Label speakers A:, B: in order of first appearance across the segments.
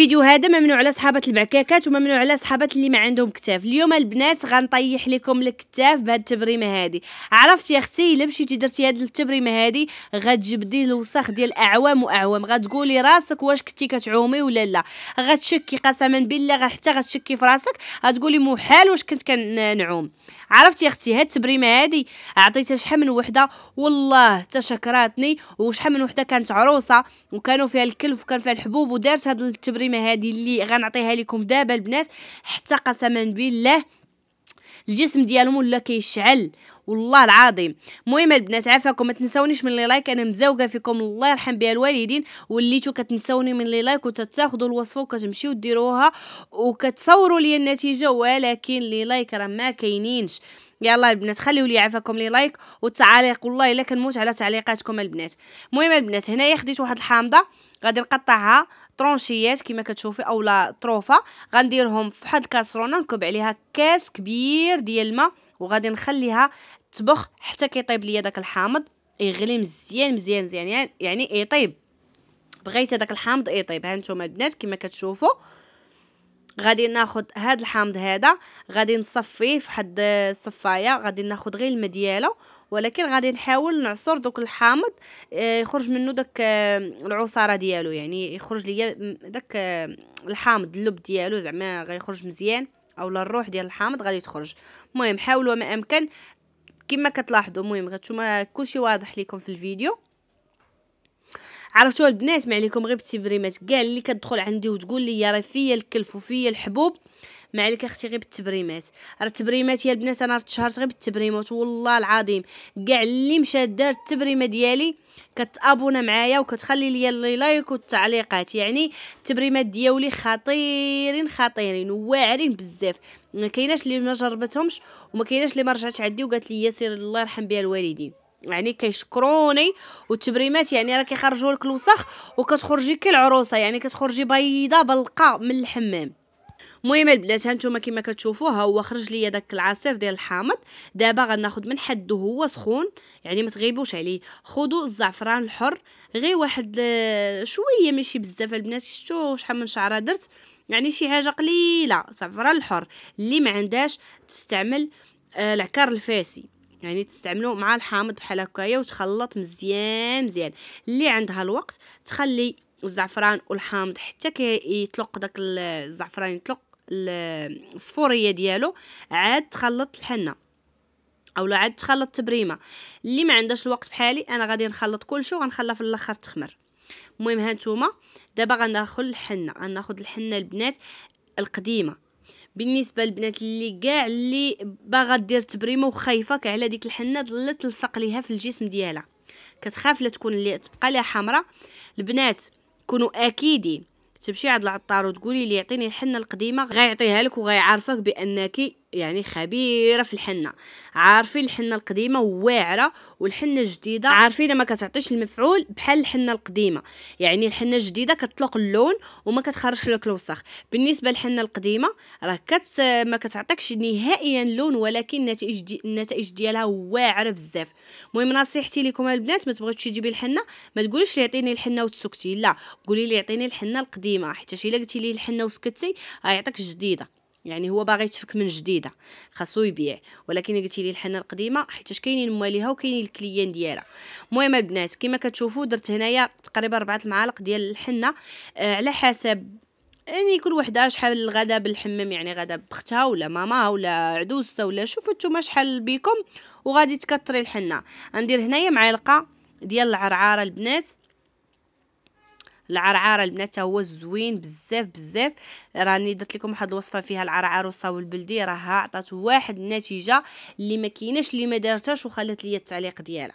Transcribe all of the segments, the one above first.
A: الفيديو هذا ممنوع على صحابه البعكاكات وممنوع على صحابه اللي ما عندهم كتاف اليوم البنات غنطيح لكم الكتاف بهاد التبريمه هذه عرفتي اختي الا مشيتي درتي هاد التبريمه هذه غتجبدي الوسخ ديال اعوام واعوام غتقولي راسك واش كنتي كتعومي ولا لا غتشكي قسما بالله حتى غتشكي في راسك غتقولي محال واش كنت كنعوم عرفتي اختي هاد التبريمه هذه عطيتها شحال من وحده والله تشكراتني وشحال من وحده كانت عروسه وكانوا فيها الكلف وكان فيها الحبوب ودارت هاد التبريمه القيمه هذه اللي غنعطيها لكم دابا البنات حتى قسما بالله الجسم ديالهم ولا كيشعل والله العظيم المهم البنات عافاكم ما تنسونيش من لي لايك انا مزوقه فيكم الله يرحم بها الوالدين وليتو كتنسوني من لي لايك وتتاخذوا الوصفه وكتمشيو ديروها وكتصوروا لي النتيجه ولكن لي لايك راه ما كاينينش يلا البنات خليو لي عافاكم لي لايك والتعاليق والله الا كنموت على تعليقاتكم البنات المهم البنات هنايا خديت واحد الحامضه غادي نقطعها طرونشيات كما كتشوفي اولا طروفه غنديرهم في واحد الكاسرونه نكب عليها كاس كبير ديال الماء وغادي نخليها تبخ حتى كيطيب ليا داك الحامض يغلي مزيان مزيان مزيان يعني, يطيب بغيت هذاك الحامض يطيب ها نتوما البنات كما كتشوفوا غادي ناخذ هذا الحامض هذا غادي نصفيه في واحد الصفايه غادي ناخذ غير الماء ديالو ولكن غادي نحاول نعصر دوك الحامض آه، يخرج منه داك آه، العصاره ديالو يعني يخرج ليا داك آه، الحامض اللب ديالو زعما غيخرج مزيان اولا الروح ديال الحامض غادي تخرج المهم حاولوا ما امكن كما كتلاحظوا المهم غتشوفوا كلشي واضح لكم في الفيديو عرفتوا البنات ما عليكم غير بالتبريمات كاع اللي كتدخل عندي وتقول لي راه فيا الكلف وفيا الحبوب ما عليك اختي غير بالتبريمات راه التبريمات يا البنات انا تشهرت غير بالتبريمات والله العظيم كاع اللي مشى دار التبريمه ديالي كتابونا معايا وكتخلي لي اللايك والتعليقات يعني التبريمات ديالي خطيرين خطيرين واعرين بزاف ما كايناش اللي ما جربتهمش وما كايناش اللي ما رجعتش عندي وقالت لي ياسر الله يرحم بها الوالدين يعني كيشكروني والتبريمات يعني راه كيخرجوا لك الوسخ وكتخرجي كالعروسه يعني كتخرجي بيضه بلقاء من الحمام المهم البنات هانتوما كما كتشوفوا ها هو خرج ليا داك العصير ديال الحامض دابا غناخذ من حده هو سخون يعني ما تغيبوش عليه خذوا الزعفران الحر غير واحد آه، شويه ماشي بزاف البنات شفتوا شحال من شعره درت يعني شي حاجه قليله زعفران الحر اللي ما عندهاش تستعمل العكر آه، العكار الفاسي يعني تستعملو مع الحامض بحال هكايا وتخلط مزيان مزيان اللي عندها الوقت تخلي الزعفران والحامض حتى كيطلق داك الزعفران يطلق الصفوريه ديالو عاد تخلط الحنه اولا عاد تخلط التبريمه اللي ما عندهاش الوقت بحالي انا غادي نخلط كلشي وغنخلى في الاخر تخمر المهم ها نتوما دابا غناخذ الحنه غناخذ الحنه البنات القديمه بالنسبه للبنات اللي كاع اللي باغا دير تبريمه وخايفه على ديك الحنه لا تلصق ليها في الجسم ديالها كتخاف لا تكون اللي تبقى لها حمراء البنات كونوا اكيدين تمشي عند العطار وتقولي لي يعطيني الحنه القديمه غيعطيها لك وغيعرفك بانك يعني خبيره في الحنه عارفين الحنه القديمه واعره والحنه الجديده عارفين ما كتعطيش المفعول بحال الحنه القديمه يعني الحنه الجديده كتطلق اللون وما كتخرجش لك الوسخ بالنسبه للحنه القديمه راه كت ما كتعطيكش نهائيا اللون ولكن النتائج دي النتائج ديالها واعره بزاف المهم نصيحتي لكم البنات ما تبغيوش تجيبي الحنه ما تقوليش لي عطيني الحنه وتسكتي لا قولي لي عطيني الحنه القديمه حيت الا قلتي لي الحنه وسكتي غيعطيك الجديده يعني هو باغي يتفك من جديده خاصو يبيع ولكن قلتي لي الحنه القديمه حيت كاينين مواليها وكاينين الكليان ديالها المهم البنات كما كتشوفوا درت هنايا تقريبا ربعة المعالق ديال الحنه آه على حسب يعني كل وحده شحال غدا بالحمام يعني غدا باختها ولا ماما ولا عدوسه ولا شوفوا نتوما شحال بيكم وغادي تكثري الحنه غندير هنايا معلقه ديال العرعاره البنات العرعار البنات هو زوين بزاف بزاف راني درت لكم واحد الوصفه فيها العرعار والصاو البلدي راها عطات واحد النتيجه اللي ما كايناش اللي ما دارتهاش وخلات لي التعليق ديالها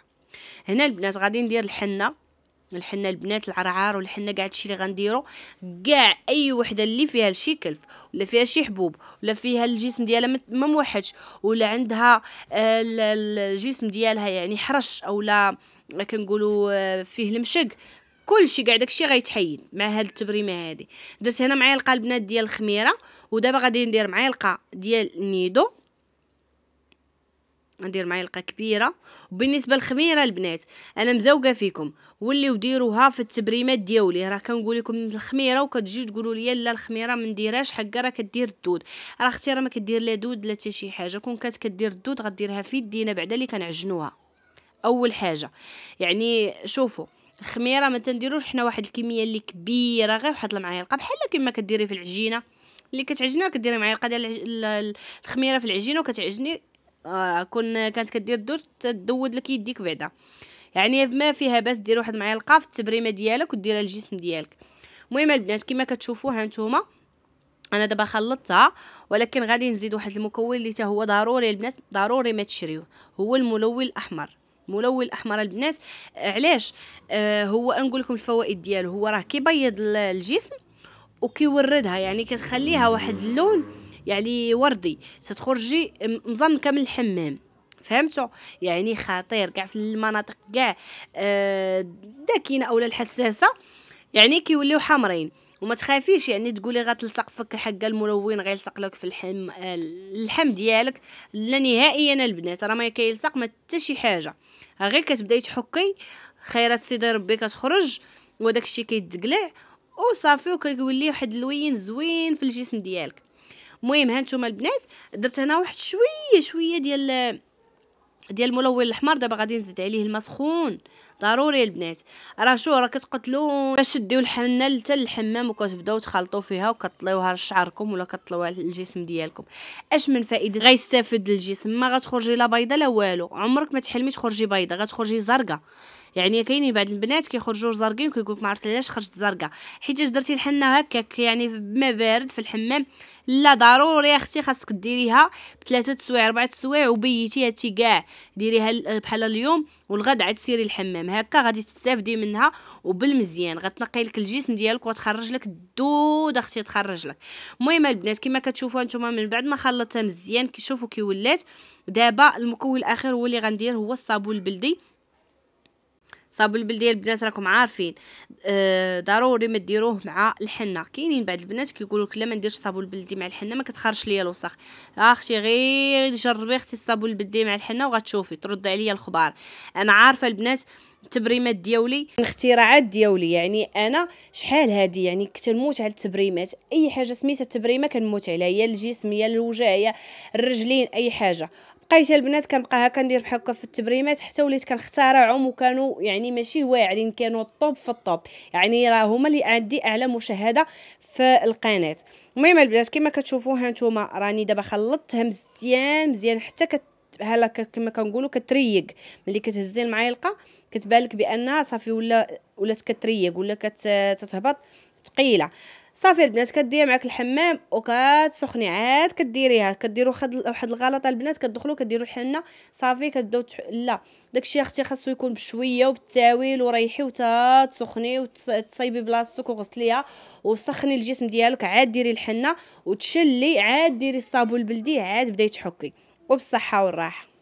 A: هنا البنات غادي ندير الحنه الحنه البنات العرعار والحنه كاع هادشي اللي غنديرو كاع اي وحده اللي فيها شي كلف ولا فيها شي حبوب ولا فيها الجسم ديالها ما موحدش ولا عندها آه، الجسم ديالها يعني حرش اولا كنقولوا آه، فيه المشق كلشي كاع داكشي غيتحيد مع هاد التبريمه هادي درت هنا معايا القا البنات ديال الخميره ودابا غادي ندير معايا القا ديال النيدو ندير معايا كبيره وبالنسبه للخميره البنات انا مزوقه فيكم وليو ديروها في التبريمات ديالي راه كنقول لكم الخميره وكتجيو تقولوا لي لا الخميره ما نديرهاش حقا راه كدير الدود راه اختي راه ما كدير لا دود لا حتى شي حاجه كون كانت كدير الدود غديرها في يدينا بعدا اللي كنعجنوها اول حاجه يعني شوفوا الخميره ما تنديروش حنا واحد الكميه اللي كبيره غير واحد المعلقه بحال كما كديري في العجينه اللي كتعجنها كديري معلقه ديال الخميره في العجينه وكتعجني آه كون كانت كدير الدور تدود لك يديك بعدا يعني ما فيها باس دير واحد المعلقه في التبريمه ديالك وديرها الجسم ديالك المهم البنات كما كتشوفوا ها نتوما انا دابا خلطتها ولكن غادي نزيد واحد المكون اللي حتى هو ضروري البنات ضروري ما تشريوه هو الملون الاحمر ملون احمر البنات آه، علاش آه هو نقول لكم الفوائد ديالو هو راه كيبيض الجسم وكيوردها يعني كتخليها واحد اللون يعني وردي ستخرجي مزنكه من الحمام فهمتوا يعني خطير كاع في المناطق كاع آه داكينه اولا الحساسه يعني كيوليو حمرين وما تخافيش يعني تقولي غتلصق فك حق الملون غيلصق لك في الحم اللحم ديالك لا نهائيا البنات راه ما كيلصق ما حتى شي حاجه غير كتبداي تحكي خيرات سيدي ربي كتخرج وداك الشيء كيتقلع وصافي وكيولي واحد اللوين زوين في الجسم ديالك المهم ها نتوما البنات درت هنا واحد شويه شويه ديال ديال الملون الاحمر دابا غادي نزيد عليه الماء سخون ضروري البنات راه شو راه كتقتلوا باش تديو الحنه حتى للحمام وكتبداو تخلطوا فيها وكطليوها لشعركم ولا كطليوها للجسم ديالكم اش من فائده غيستافد الجسم ما غتخرجي لا بيضه لا والو عمرك ما تحلمي تخرجي بيضه غتخرجي زرقاء يعني كاينين بعض البنات كيخرجوا زرقين وكيقولك ما عرفت علاش خرجت زرقاء حيت درتي الحنه هكاك يعني بما بارد في الحمام لا ضروري اختي خاصك ديريها بثلاثه سوايع اربعه سوايع وبيتيها تي كاع ديريها بحال اليوم والغد عاد سيري الحمام الامام هكا غادي تستافدي منها وبالمزيان غتنقي لك الجسم ديالك وتخرج لك الدود اختي تخرج لك المهم البنات كما كتشوفوا نتوما من بعد ما خلطتها مزيان كيشوفوا كي ولات دابا المكون الاخير هو اللي غندير هو الصابون البلدي صابون ديال البنات راكم عارفين آه ضروري ما ديروه مع الحنه كاينين بعض البنات كيقولوا لك لا ما نديرش صابون البلدي مع الحنه ما كتخرجش ليا الوسخ اختي غير جربي اختي الصابون البلدي مع الحنه وغتشوفي ترد عليا الخبار انا عارفه البنات التبريمات ديولي الاختراعات ديولي يعني انا شحال هادي يعني كنت نموت على التبريمات اي حاجه سميتها تبريمه كنموت عليها يا الجسم يا الوجه يا الرجلين اي حاجه بقيت البنات كنبقى هكا ندير بحال هكا في التبريمات حتى وليت كنخترعهم وكانوا يعني ماشي واعرين كانوا الطوب في الطوب يعني راه هما اللي عندي اعلى مشاهده في القناه المهم البنات كما كتشوفوا ها نتوما راني دابا خلطتها مزيان مزيان حتى كت هلا كما كنقولوا كتريق ملي كتهزي المعلقه كتبان لك بانها صافي ولا ولات كتريق ولا كتهبط ثقيله صافي البنات كدير معاك الحمام وكتسخني عاد كديريها كديروا واحد الغلطه البنات كتدخلوا كديروا الحنه صافي كتبداو تح... لا داكشي اختي خاصو يكون بشويه وبالتاويل وريحي وتا تسخني وتصايبي بلاصتك وغسليها وسخني الجسم ديالك عاد ديري الحنه وتشلي عاد ديري الصابون البلدي عاد بداي تحكي وبالصحه والراحه